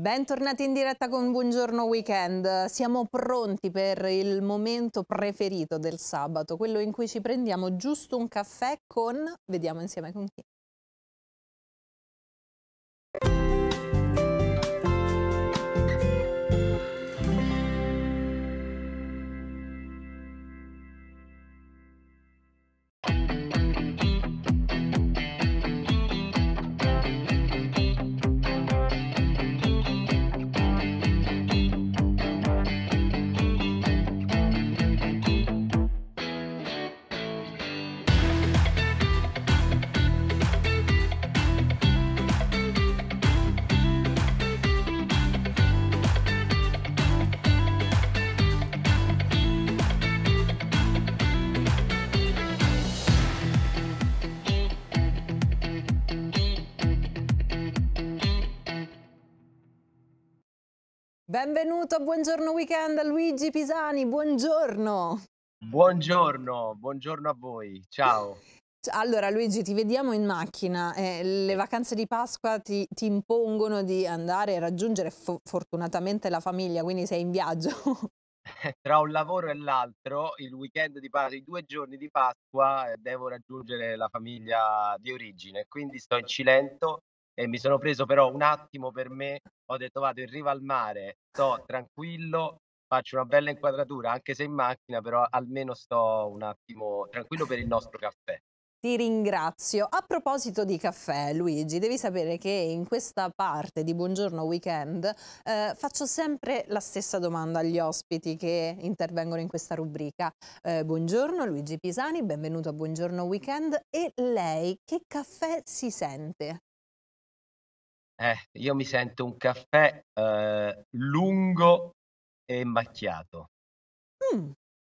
bentornati in diretta con Buongiorno Weekend. Siamo pronti per il momento preferito del sabato, quello in cui ci prendiamo giusto un caffè con, vediamo insieme con chi. Benvenuto a Buongiorno Weekend Luigi Pisani, buongiorno. Buongiorno, buongiorno a voi, ciao. Allora Luigi ti vediamo in macchina, eh, le vacanze di Pasqua ti, ti, impongono di andare e raggiungere fo fortunatamente la famiglia, quindi sei in viaggio. Tra un lavoro e l'altro, il weekend di Pasqua, i due giorni di Pasqua, eh, devo raggiungere la famiglia di origine, quindi sto in Cilento e mi sono preso però un attimo per me, ho detto vado in riva al mare, sto tranquillo, faccio una bella inquadratura, anche se in macchina, però almeno sto un attimo tranquillo per il nostro caffè. Ti ringrazio. A proposito di caffè, Luigi, devi sapere che in questa parte di Buongiorno Weekend eh, faccio sempre la stessa domanda agli ospiti che intervengono in questa rubrica. Eh, buongiorno Luigi Pisani, benvenuto a Buongiorno Weekend. E lei che caffè si sente? Eh, io mi sento un caffè eh, lungo e macchiato. Mm,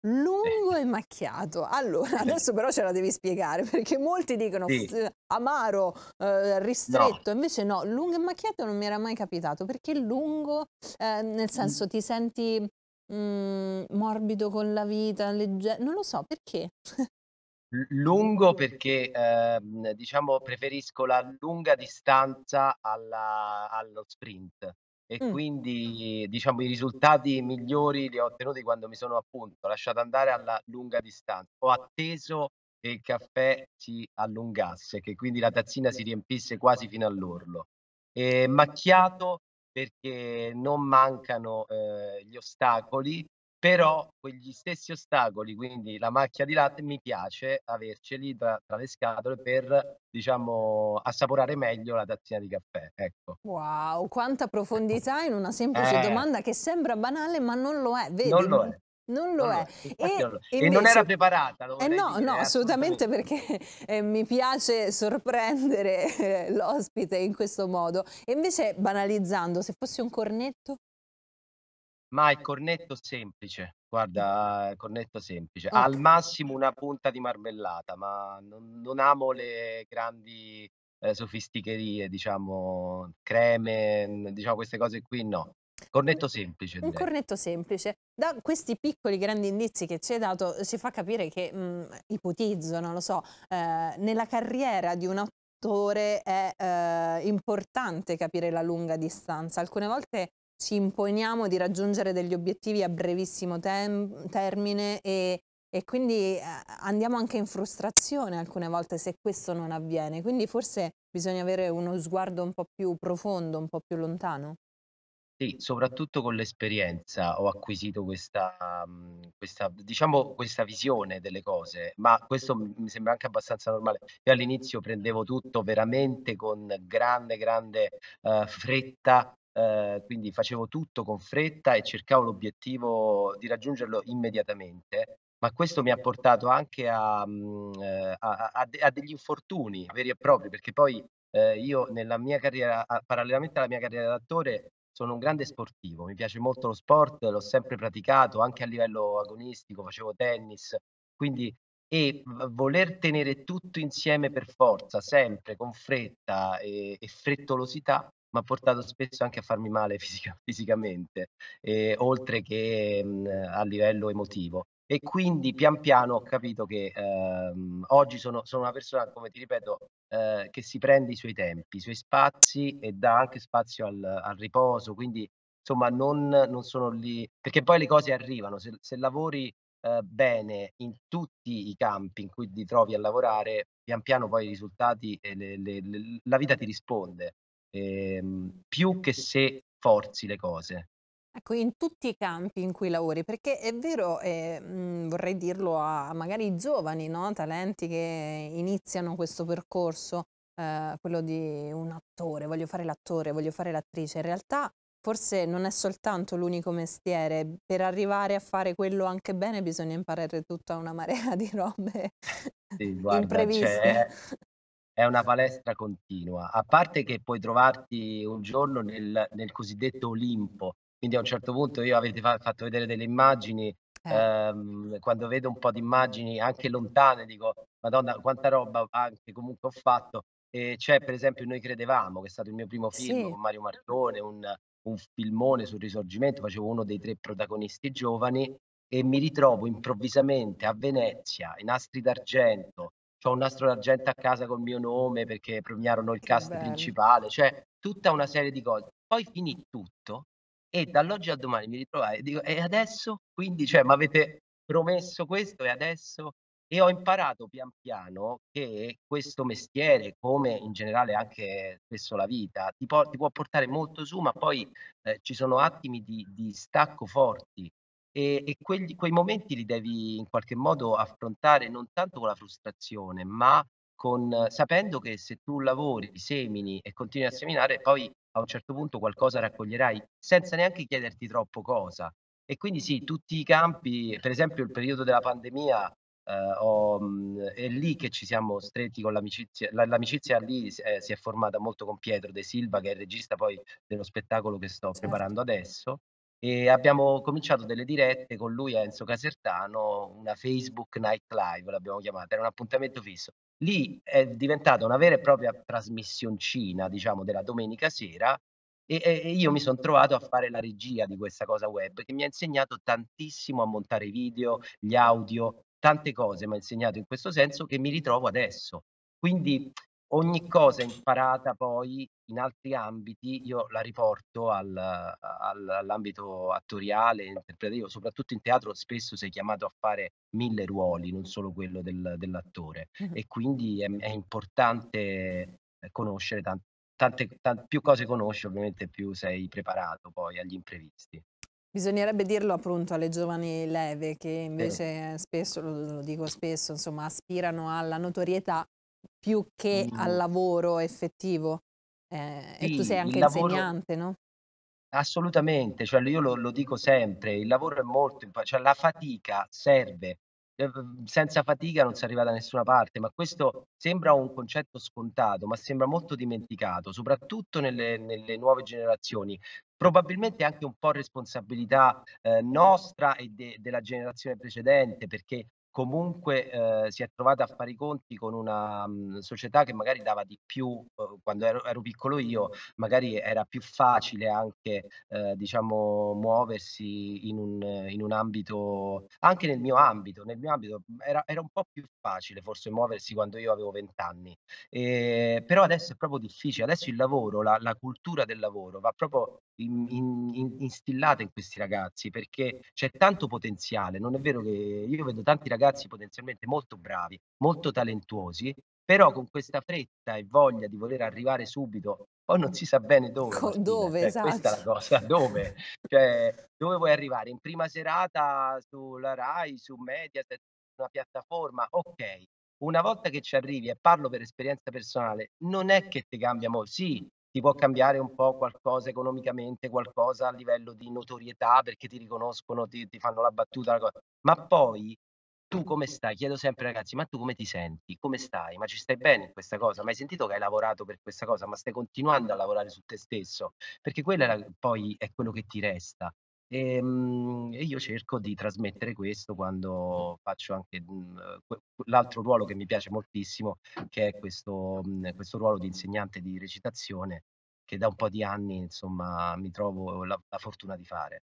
lungo eh. e macchiato. Allora, adesso però ce la devi spiegare perché molti dicono sì. amaro, eh, ristretto, no. invece no, lungo e macchiato non mi era mai capitato perché lungo, eh, nel mm. senso mm. ti senti mm, morbido con la vita, leggero, non lo so perché. lungo perché ehm, diciamo preferisco la lunga distanza alla, allo sprint e mm. quindi diciamo i risultati migliori li ho ottenuti quando mi sono appunto lasciato andare alla lunga distanza. Ho atteso che il caffè si allungasse, che quindi la tazzina si riempisse quasi fino all'orlo. E macchiato perché non mancano eh, gli ostacoli però quegli stessi ostacoli, quindi la macchia di latte, mi piace averceli tra, tra le scatole per, diciamo, assaporare meglio la tazzina di caffè. Ecco. Wow, quanta profondità in una semplice eh. domanda che sembra banale, ma non lo è, vedi? Non lo è. Non lo, non lo è. E, non, Invece... non era preparata. Eh no, dire, no, assolutamente, assolutamente. perché eh, mi piace sorprendere eh, l'ospite in questo modo. E invece, banalizzando, se fossi un cornetto? ma il eh. cornetto semplice. Guarda, cornetto semplice. Ok. Ah, Al massimo una punta di marmellata, ma non, non amo le grandi eh, sofisticherie, diciamo, creme, diciamo queste cose qui, no. Cornetto semplice. Un direi. cornetto semplice. Da questi piccoli grandi indizi che ci hai dato eh, si fa capire che, mh, mm, ipotizzo, non lo so, eh, nella carriera di un attore è eh, importante capire la lunga distanza. Alcune volte ci imponiamo di raggiungere degli obiettivi a brevissimo tem- termine e, e, quindi eh, andiamo anche in frustrazione alcune volte se questo non avviene. Quindi forse bisogna avere uno sguardo un po' più profondo, un po' più lontano. Sì, soprattutto con l'esperienza ho acquisito questa, mm, questa, diciamo, questa visione delle cose, ma questo mi sembra anche abbastanza normale. Io all'inizio prendevo tutto veramente con grande, grande uh, fretta Ehm, quindi facevo tutto con fretta e cercavo l'obiettivo di raggiungerlo immediatamente, ma questo mi ha portato anche a, mhmm, eh, a, a, a degli infortuni veri e propri, perché poi eh, io nella mia carriera, parallelamente alla mia carriera d'attore, sono un grande sportivo, mi piace molto lo sport, l'ho sempre praticato anche a livello agonistico, facevo tennis, quindi e voler tenere tutto insieme per forza, sempre con fretta e, e frettolosità, mi ha portato spesso anche a farmi male fisica, fisicamente, eh, oltre che mh, mhmm, a livello emotivo. E quindi pian piano ho capito che ehm, oggi sono, sono, una persona, come ti ripeto, eh, che si prende i suoi tempi, i suoi spazi e dà anche spazio al, al riposo. Quindi, insomma, non, non, sono lì, perché poi le cose arrivano. Se, se lavori eh, bene in tutti i campi in cui ti trovi a lavorare, pian piano poi i risultati, e le, le, le, la vita ti risponde ehm, più che se forzi le cose. Ecco, in tutti i campi in cui lavori, perché è vero, eh, vorrei dirlo a magari i giovani, no? talenti che iniziano questo percorso, eh, quello di un attore, voglio fare l'attore, voglio fare l'attrice, in realtà forse non è soltanto l'unico mestiere, per arrivare a fare quello anche bene bisogna imparare tutta una marea di robe sì, guarda, impreviste è una palestra continua, a parte che puoi trovarti un giorno nel, nel cosiddetto Olimpo, quindi a un certo punto io avete fa- fatto vedere delle immagini, eh. ehm, quando vedo un po' di immagini anche lontane dico, madonna quanta roba anche comunque ho fatto, e c'è per esempio Noi Credevamo, che è stato il mio primo film sì. con Mario Martone, un, un filmone sul risorgimento, facevo uno dei tre protagonisti giovani e mi ritrovo improvvisamente a Venezia, in Astri d'Argento, ho un nastro d'argento a casa col mio nome perché premiarono il cast principale, cioè tutta una serie di cose. Poi finì tutto e dall'oggi al domani mi ritrovai e dico, e adesso? Quindi, cioè, mi avete promesso questo e adesso? E ho imparato pian piano che questo mestiere, come in generale anche spesso la vita, ti, po- ti può portare molto su, ma poi eh, ci sono attimi di, di stacco forti e, e quegli, quei momenti li devi in qualche modo affrontare non tanto con la frustrazione, ma con, sapendo che se tu lavori, semini e continui a seminare, poi a un certo punto qualcosa raccoglierai senza neanche chiederti troppo cosa. E quindi sì, tutti i campi, per esempio il periodo della pandemia, eh, ho, mm, è lì che ci siamo stretti con l'amicizia, l'amicizia lì eh, si è formata molto con Pietro De Silva, che è il regista poi dello spettacolo che sto certo. preparando adesso, e abbiamo cominciato delle dirette con lui e Enzo Casertano, una Facebook Night Live l'abbiamo chiamata, era un appuntamento fisso. Lì è diventata una vera e propria trasmissioncina, diciamo, della domenica sera e, e io mi sono trovato a fare la regia di questa cosa web che mi ha insegnato tantissimo a montare video, gli audio, tante cose mi ha insegnato in questo senso che mi ritrovo adesso. Quindi ogni cosa imparata poi in altri ambiti io la riporto al, al, all'ambito attoriale, interpretativo, soprattutto in teatro spesso sei chiamato a fare mille ruoli, non solo quello del, dell'attore e quindi è, è importante eh, conoscere tante, tante, tante, più cose conosci ovviamente più sei preparato poi agli imprevisti. Bisognerebbe dirlo appunto alle giovani leve che invece eh. spesso, lo, lo dico spesso, insomma aspirano alla notorietà più che mm. al lavoro effettivo. Eh, sì, e tu sei anche lavoro... insegnante, no? Assolutamente, cioè io lo, lo, dico sempre, il lavoro è molto, importante, cioè la fatica serve, eh, senza fatica non si arriva da nessuna parte, ma questo sembra un concetto scontato, ma sembra molto dimenticato, soprattutto nelle, nelle nuove generazioni, probabilmente anche un po' responsabilità eh, nostra e de- della generazione precedente, perché comunque eh, si è trovata a fare i conti con una mh, mm, società che magari dava di più eh, quando ero, ero, piccolo io, magari era più facile anche eh, diciamo muoversi in un, in un, ambito, anche nel mio ambito, nel mio ambito mm, era, era un po' più facile forse muoversi quando io avevo vent'anni, eh, però adesso è proprio difficile, adesso il lavoro, la, la cultura del lavoro va proprio in, in, instillata in questi ragazzi perché c'è tanto potenziale, non è vero che io vedo tanti ragazzi ragazzi potenzialmente molto bravi, molto talentuosi, però con questa fretta e voglia di voler arrivare subito, poi non si sa bene dove. Con, dove, cioè, esatto. Questa è la esatto. cosa, dove? cioè, dove vuoi arrivare? In prima serata sulla RAI, su Mediaset, una piattaforma, ok. Una volta che ci arrivi, e parlo per esperienza personale, non è che ti cambia molto, sì, ti può cambiare un po' qualcosa economicamente, qualcosa a livello di notorietà perché ti riconoscono, ti, ti fanno la battuta, ma poi tu come stai? Chiedo sempre ai ragazzi, ma tu come ti senti? Come stai? Ma ci stai bene in questa cosa? Ma hai sentito che hai lavorato per questa cosa? Ma stai continuando a lavorare su te stesso? Perché quello è la, poi è quello che ti resta. E, ehm, e, io cerco di trasmettere questo quando faccio anche mhmm, l'altro ruolo che mi piace moltissimo, che è questo, mhmm, questo ruolo di insegnante di recitazione, che da un po' di anni insomma mi trovo la, la fortuna di fare.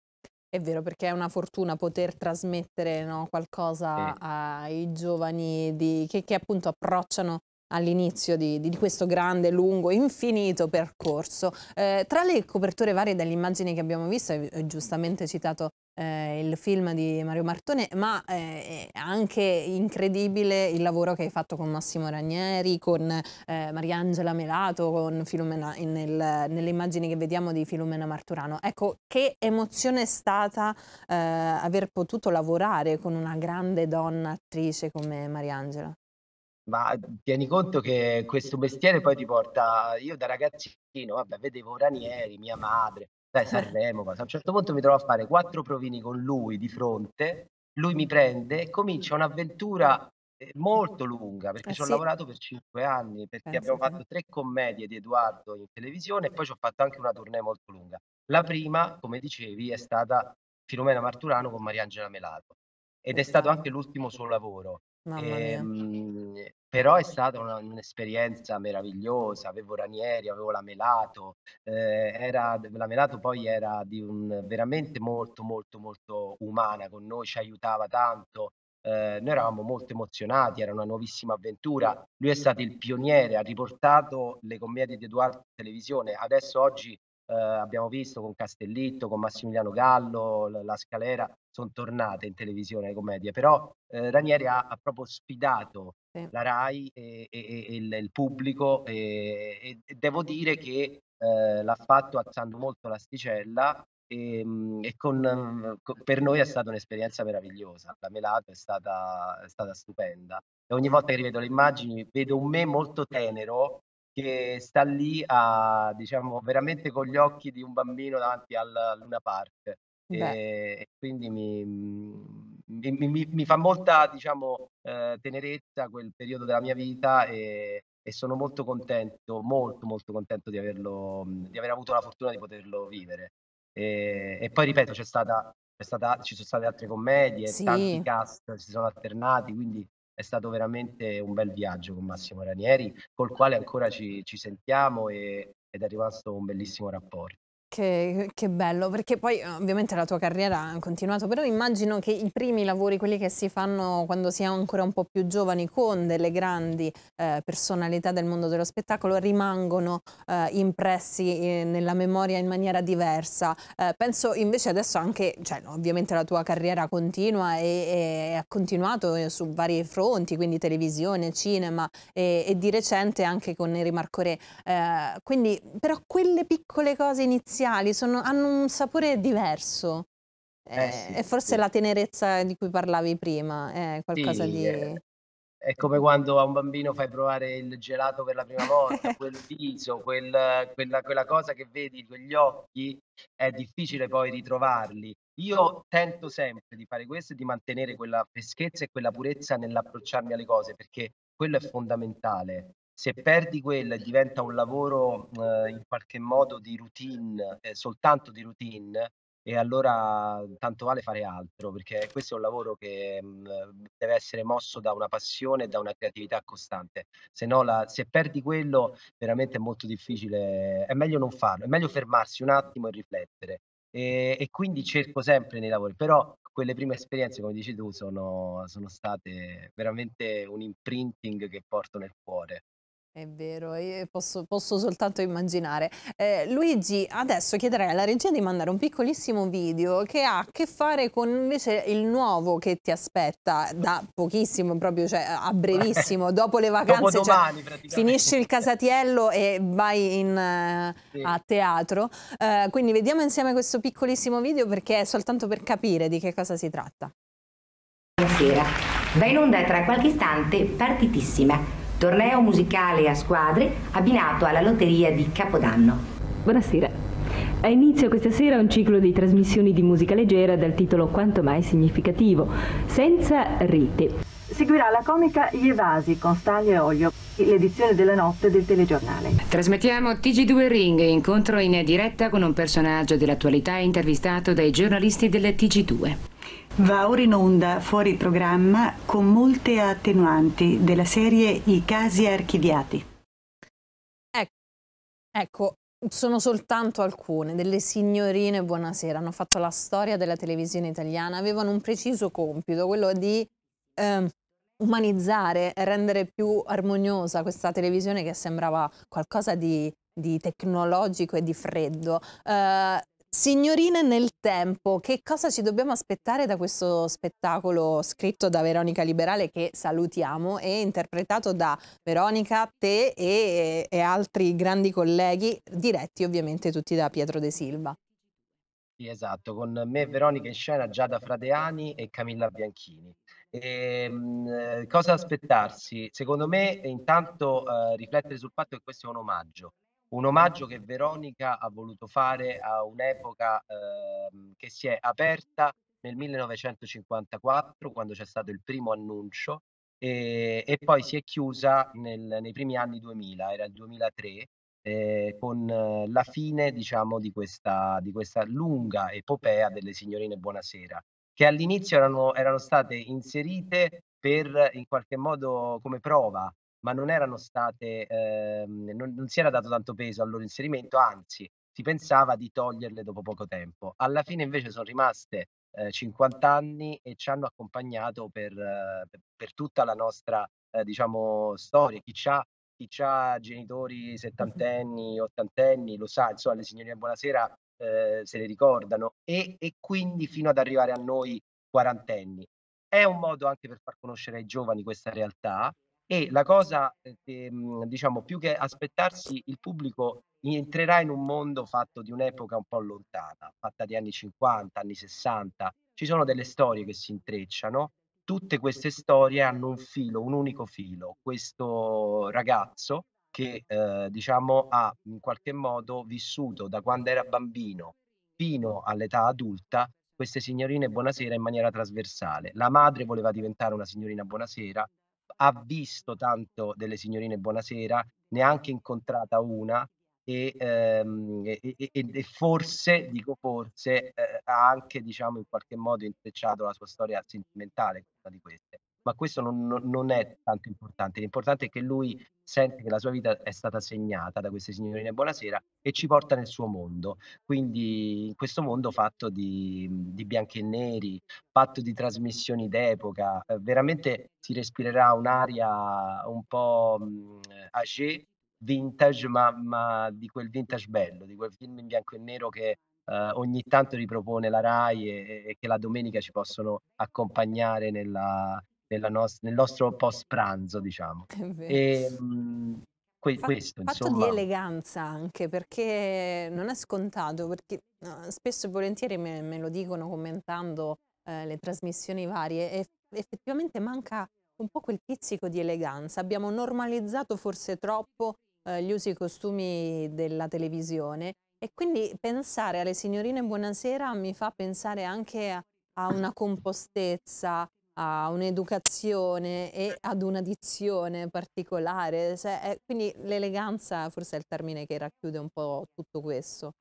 È vero, perché è una fortuna poter trasmettere no, qualcosa sì. ai giovani di, che, che, appunto approcciano all'inizio di, di, questo grande, lungo, infinito percorso. Eh, tra le coperture varie delle immagini che abbiamo visto, hai giustamente citato eh, il film di Mario Martone, ma eh, è anche incredibile il lavoro che hai fatto con Massimo Ranieri, con eh, Mariangela Melato, con Filomena, nel, nelle immagini che vediamo di Filomena Marturano. Ecco, che emozione è stata eh, aver potuto lavorare con una grande donna attrice come Mariangela? Ma tieni conto che questo mestiere poi ti porta, io da ragazzino, vabbè, vedevo Ranieri, mia madre, dai, eh. Sanremo, cosa. a un certo punto mi trovo a fare quattro provini con lui di fronte, lui mi prende e comincia un'avventura eh, molto lunga perché eh, ci ho sì. lavorato per cinque anni perché Penso eh, abbiamo fatto tre commedie di Edoardo in televisione e poi ci ho fatto anche una tournée molto lunga la prima come dicevi è stata Filomena Marturano con Mariangela Melato ed è stato anche l'ultimo suo lavoro Mamma mia. Ehm, però è stata una- un'esperienza meravigliosa. Avevo Ranieri, avevo l'Amelato, eh, era, Melato poi era di un, veramente molto, molto, molto umana con noi, ci aiutava tanto. Eh, noi eravamo molto emozionati, era una nuovissima avventura. Lui è stato il pioniere, ha riportato le commedie di Eduardo in televisione. Adesso oggi eh, abbiamo visto con Castellitto, con Massimiliano Gallo, la, la Scalera, sono tornate in televisione le commedie, però eh, Ranieri ha, ha, proprio sfidato sì. la RAI e, e, e il, il, pubblico e, e, devo dire che eh, l'ha fatto alzando molto l'asticella ehm, e, con, per noi è stata un'esperienza meravigliosa, la Melato è stata, è stata stupenda e ogni volta che rivedo le immagini vedo un me molto tenero che sta lì a, diciamo, veramente con gli occhi di un bambino davanti al Luna Park Ehm, e quindi mhmm, mi, mi, mi- mi fa molta, diciamo, eh, tenerezza quel periodo della mia vita e, e sono molto contento, molto molto contento di averlo, mhmm, di aver avuto la fortuna di poterlo vivere. E, ehm, e poi ripeto, c'è stata, c'è stata, ci sono state altre commedie, tanti cast si sono alternati, quindi è stato veramente un bel viaggio con Massimo Ranieri, col quale ancora ci, ci sentiamo e- ed è rimasto un bellissimo rapporto. Che, che, bello, perché poi eh, ovviamente la tua carriera ha continuato, però immagino che i primi lavori, quelli che si fanno quando si è ancora un po' più giovani con delle grandi eh, personalità del mondo dello spettacolo, rimangono eh, impressi eh, nella memoria in maniera diversa. Eh, penso invece adesso anche, cioè, ovviamente la tua carriera continua e, ha continuato su vari fronti, quindi televisione, cinema e, e di recente anche con Neri Marcore. quindi però quelle piccole cose iniziali speciali, sono, hanno un sapore diverso. Eh, eh, sì, e forse sì. la tenerezza di cui parlavi prima è qualcosa sì, di... è come quando a un bambino fai provare il gelato per la prima volta, quel viso, quel, quella, quella, cosa che vedi, quegli occhi, è difficile poi ritrovarli. Io tento sempre di fare questo e di mantenere quella freschezza e quella purezza nell'approcciarmi alle cose, perché quello è fondamentale se perdi quella e diventa un lavoro eh, in qualche modo di routine, eh, soltanto di routine, e allora tanto vale fare altro, perché questo è un lavoro che mh, mm, deve essere mosso da una passione e da una creatività costante. Se no, la, se perdi quello, veramente è molto difficile, è meglio non farlo, è meglio fermarsi un attimo e riflettere. E, e quindi cerco sempre nei lavori, però quelle prime esperienze, come dici tu, sono, sono state veramente un imprinting che porto nel cuore. È vero, posso, posso, soltanto immaginare. Eh, Luigi, adesso chiederei alla regia di mandare un piccolissimo video che ha a che fare con invece il nuovo che ti aspetta da pochissimo, proprio cioè, a brevissimo, dopo le vacanze. dopo cioè, domani, cioè, finisci il casatiello e vai in, sì. a teatro. Eh, quindi vediamo insieme questo piccolissimo video perché è soltanto per capire di che cosa si tratta. Buonasera, va in onda tra qualche istante partitissima torneo musicale a squadre abbinato alla lotteria di Capodanno. Buonasera. A inizio questa sera un ciclo di trasmissioni di musica leggera dal titolo quanto mai significativo, Senza rete. Seguirà la comica Gli Evasi con Staglio e Olio, l'edizione della notte del telegiornale. Trasmettiamo TG2 Ring, incontro in diretta con un personaggio dell'attualità intervistato dai giornalisti del TG2. Va ora in onda fuori programma con molte attenuanti della serie I casi archiviati. Ecco, ecco, sono soltanto alcune delle signorine Buonasera, hanno fatto la storia della televisione italiana, avevano un preciso compito, quello di eh, umanizzare, rendere più armoniosa questa televisione che sembrava qualcosa di, di tecnologico e di freddo. Eh, Signorine nel tempo, che cosa ci dobbiamo aspettare da questo spettacolo scritto da Veronica Liberale che salutiamo e interpretato da Veronica, te e, e altri grandi colleghi, diretti ovviamente tutti da Pietro De Silva. Sì, esatto, con me Veronica in scena Giada Fradeani e Camilla Bianchini. E, ehm, mh, eh, cosa aspettarsi? Secondo me intanto eh, riflettere sul fatto che questo è un omaggio un omaggio che Veronica ha voluto fare a un'epoca eh, che si è aperta nel 1954 quando c'è stato il primo annuncio e, e poi si è chiusa nel, nei primi anni 2000, era il 2003, eh, con eh, la fine diciamo, di, questa, di questa lunga epopea delle signorine Buonasera, che all'inizio erano, erano state inserite per in qualche modo come prova ma non erano state, ehm, non, non si era dato tanto peso al loro inserimento, anzi si pensava di toglierle dopo poco tempo. Alla fine invece sono rimaste 50 ehm, anni e ci hanno accompagnato per, per tutta la nostra eh, diciamo, storia. Chi ha, chi ha genitori settantenni, ottantenni lo sa, insomma, le signorine Buonasera eh, se le ricordano e, e, quindi fino ad arrivare a noi quarantenni. È un modo anche per far conoscere ai giovani questa realtà e la cosa, eh, che, mm, diciamo, più che aspettarsi, il pubblico entrerà in un mondo fatto di un'epoca un po' lontana, fatta di anni 50, anni 60, ci sono delle storie che si intrecciano, tutte queste storie hanno un filo, un unico filo, questo ragazzo che eh, diciamo ha in qualche modo vissuto da quando era bambino fino all'età adulta queste signorine buonasera in maniera trasversale. La madre voleva diventare una signorina buonasera, ha visto tanto delle signorine Buonasera, ne ha anche incontrata una e, ehm, e, e, e forse, dico forse, eh, ha anche diciamo in qualche modo intrecciato la sua storia sentimentale, una di queste ma questo non, non, è tanto importante. L'importante è che lui sente che la sua vita è stata segnata da queste signorine Buonasera e ci porta nel suo mondo. Quindi in questo mondo fatto di, di bianchi e neri, fatto di trasmissioni d'epoca, eh, veramente si respirerà un'aria un po' mm, âgée, vintage, ma, ma di quel vintage bello, di quel film in bianco e nero che Uh, ogni tanto ripropone la RAI e, e, che la domenica ci possono accompagnare nella, nos- nel nostro post pranzo, diciamo. E, mh, ehm, que- Fa- questo, fatto insomma. di eleganza anche perché non è scontato, perché no, spesso e volentieri me, me lo dicono commentando eh, le trasmissioni varie e effettivamente manca un po' quel pizzico di eleganza. Abbiamo normalizzato forse troppo eh, gli usi e costumi della televisione e quindi pensare alle signorine buonasera mi fa pensare anche a, a una compostezza, a un'educazione e ad una dizione particolare. Cioè, è, eh, quindi l'eleganza forse è il termine che racchiude un po' tutto questo.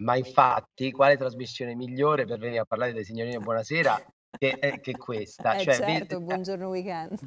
Ma infatti, quale trasmissione migliore per venire a parlare dei signorini buonasera che, eh, che questa? Eh cioè, certo, vi... Eh, buongiorno weekend.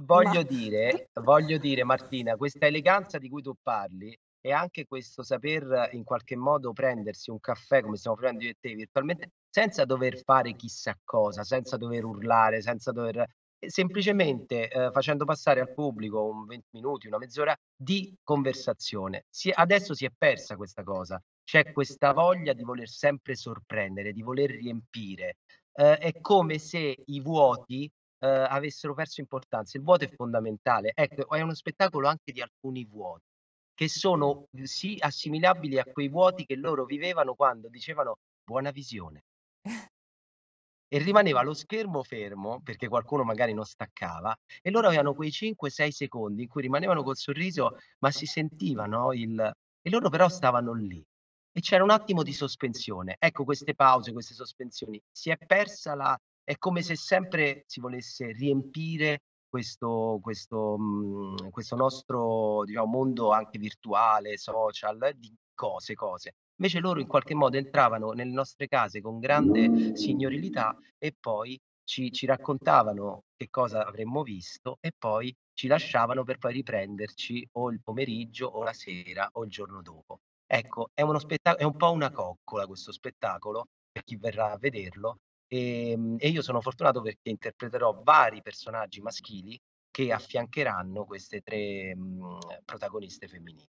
Voglio, Ma... dire, voglio dire, Martina, questa eleganza di cui tu parli e anche questo saper in qualche modo prendersi un caffè come stiamo prendendo io e te virtualmente senza dover fare chissà cosa, senza dover urlare, senza dover eh, semplicemente eh, facendo passare al pubblico un 20 minuti, una mezz'ora di conversazione. Si, adesso si è persa questa cosa, c'è questa voglia di voler sempre sorprendere, di voler riempire. Eh, è come se i vuoti eh, avessero perso importanza. Il vuoto è fondamentale. Ecco, è uno spettacolo anche di alcuni vuoti che sono sì assimilabili a quei vuoti che loro vivevano quando dicevano buona visione, e rimaneva lo schermo fermo, perché qualcuno magari non staccava, e loro avevano quei 5-6 secondi in cui rimanevano col sorriso, ma si sentivano il... E loro però stavano lì. E c'era un attimo di sospensione. Ecco queste pause, queste sospensioni. Si è persa la... È come se sempre si volesse riempire questo, questo, mhmm, questo nostro diciamo, mondo anche virtuale, social, di cose, cose. Invece loro in qualche modo entravano nelle nostre case con grande signorilità e poi ci, ci raccontavano che cosa avremmo visto e poi ci lasciavano per poi riprenderci o il pomeriggio o la sera o il giorno dopo. Ecco, è, uno spettac- è un po' una coccola questo spettacolo per chi verrà a vederlo e, ehm, e io sono fortunato perché interpreterò vari personaggi maschili che affiancheranno queste tre mh, mm, protagoniste femminili.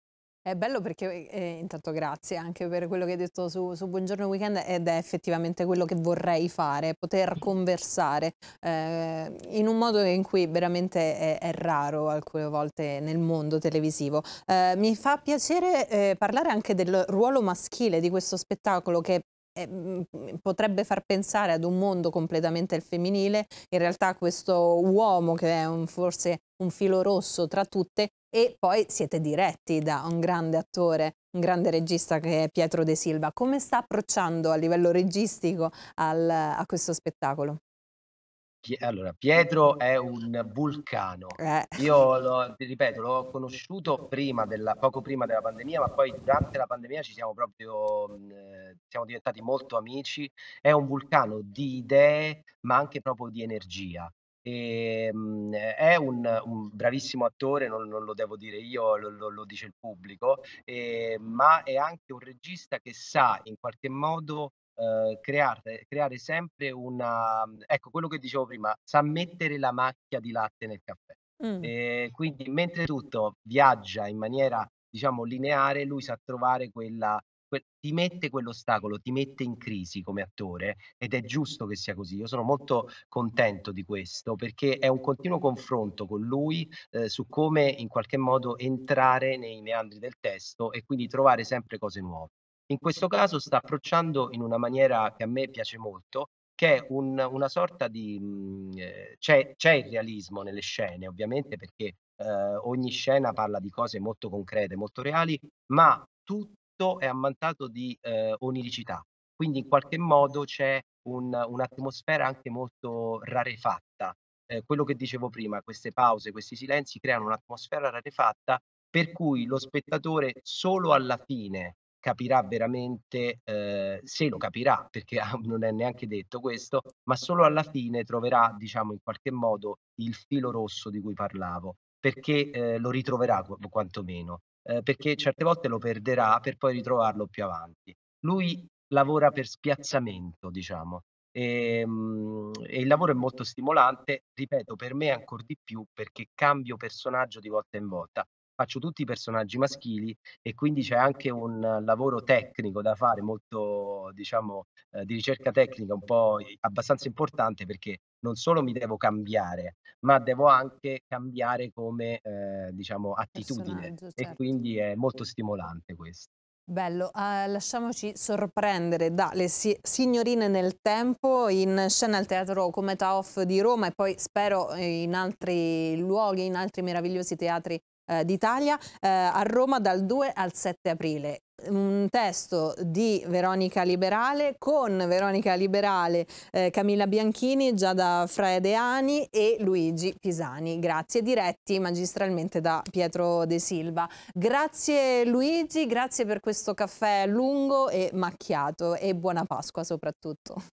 È bello perché, eh, eh, intanto grazie anche per quello che hai detto su, su, Buongiorno Weekend ed è effettivamente quello che vorrei fare, poter conversare eh, in un modo in cui veramente è, è raro alcune volte nel mondo televisivo. Eh, mi fa piacere eh, parlare anche del ruolo maschile di questo spettacolo che eh, potrebbe far pensare ad un mondo completamente femminile, in realtà questo uomo che è un, forse un filo rosso tra tutte e poi siete diretti da un grande attore, un grande regista che è Pietro De Silva. Come sta approcciando a livello registico al, a questo spettacolo? Allora, Pietro è un vulcano. Eh. Io lo, ti ripeto, l'ho conosciuto prima della, poco prima della pandemia, ma poi durante la pandemia ci siamo proprio mm, eh, siamo diventati molto amici. È un vulcano di idee, ma anche proprio di energia. E, ehm, mh, è un, un, bravissimo attore, non, non, lo devo dire io, lo, lo, lo dice il pubblico, e, ehm, ma è anche un regista che sa in qualche modo eh, creare, creare sempre una... Ecco quello che dicevo prima, sa mettere la macchia di latte nel caffè. Mm. E ehm, quindi mentre tutto viaggia in maniera diciamo lineare, lui sa trovare quella ti mette quell'ostacolo, ti mette in crisi come attore ed è giusto che sia così. Io sono molto contento di questo perché è un continuo confronto con lui eh, su come in qualche modo entrare nei meandri del testo e quindi trovare sempre cose nuove. In questo caso sta approcciando in una maniera che a me piace molto, che è un, una sorta di... Mh, mm, eh, c'è, c'è il realismo nelle scene, ovviamente, perché eh, ogni scena parla di cose molto concrete, molto reali, ma tutto tutto è ammantato di eh, oniricità, quindi in qualche modo c'è un, un'atmosfera anche molto rarefatta. Eh, quello che dicevo prima, queste pause, questi silenzi creano un'atmosfera rarefatta per cui lo spettatore solo alla fine capirà veramente, eh, se lo capirà, perché non è neanche detto questo, ma solo alla fine troverà, diciamo, in qualche modo il filo rosso di cui parlavo, perché eh, lo ritroverà quantomeno. Ehm, perché certe volte lo perderà per poi ritrovarlo più avanti. Lui lavora per spiazzamento, diciamo, e, ehm, e, il lavoro è molto stimolante, ripeto, per me ancora di più perché cambio personaggio di volta in volta faccio tutti i personaggi maschili e quindi c'è anche un lavoro tecnico da fare, molto diciamo eh, di ricerca tecnica, un po' abbastanza importante perché non solo mi devo cambiare, ma devo anche cambiare come eh, diciamo attitudine certo. e quindi è molto stimolante questo. Bello, eh, lasciamoci sorprendere dalle si signorine nel tempo in scena al Teatro Cometa Off di Roma e poi spero in altri luoghi, in altri meravigliosi teatri eh, d'Italia eh, a Roma dal 2 al 7 aprile un testo di Veronica Liberale con Veronica Liberale, eh, Camilla Bianchini, Giada Fraedeani e Luigi Pisani. Grazie, diretti magistralmente da Pietro De Silva. Grazie Luigi, grazie per questo caffè lungo e macchiato e buona Pasqua soprattutto.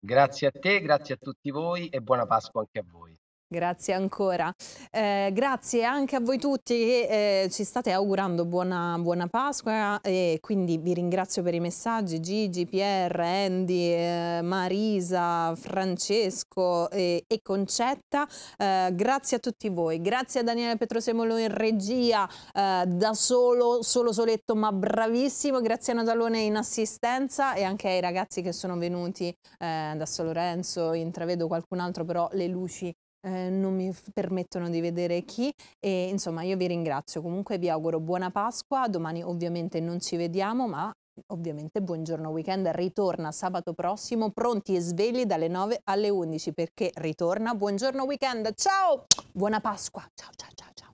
Grazie a te, grazie a tutti voi e buona Pasqua anche a voi. Grazie ancora. Eh, grazie anche a voi tutti che eh, ci state augurando buona, buona, Pasqua e quindi vi ringrazio per i messaggi Gigi, Pierre, Andy, eh, Marisa, Francesco e Concetta. Eh, grazie a tutti voi. Grazie a Daniele Petrosemolo in regia eh, da solo, solo soletto ma bravissimo. Grazie a Natalone in assistenza e anche ai ragazzi che sono venuti eh, da San Lorenzo. Intravedo qualcun altro però le luci eh, non mi permettono di vedere chi e insomma io vi ringrazio, comunque vi auguro buona Pasqua, domani ovviamente non ci vediamo ma Ovviamente buongiorno weekend ritorna sabato prossimo pronti e svegli dalle 9 alle 11 perché ritorna buongiorno weekend. Ciao! Buona Pasqua. Ciao ciao ciao ciao.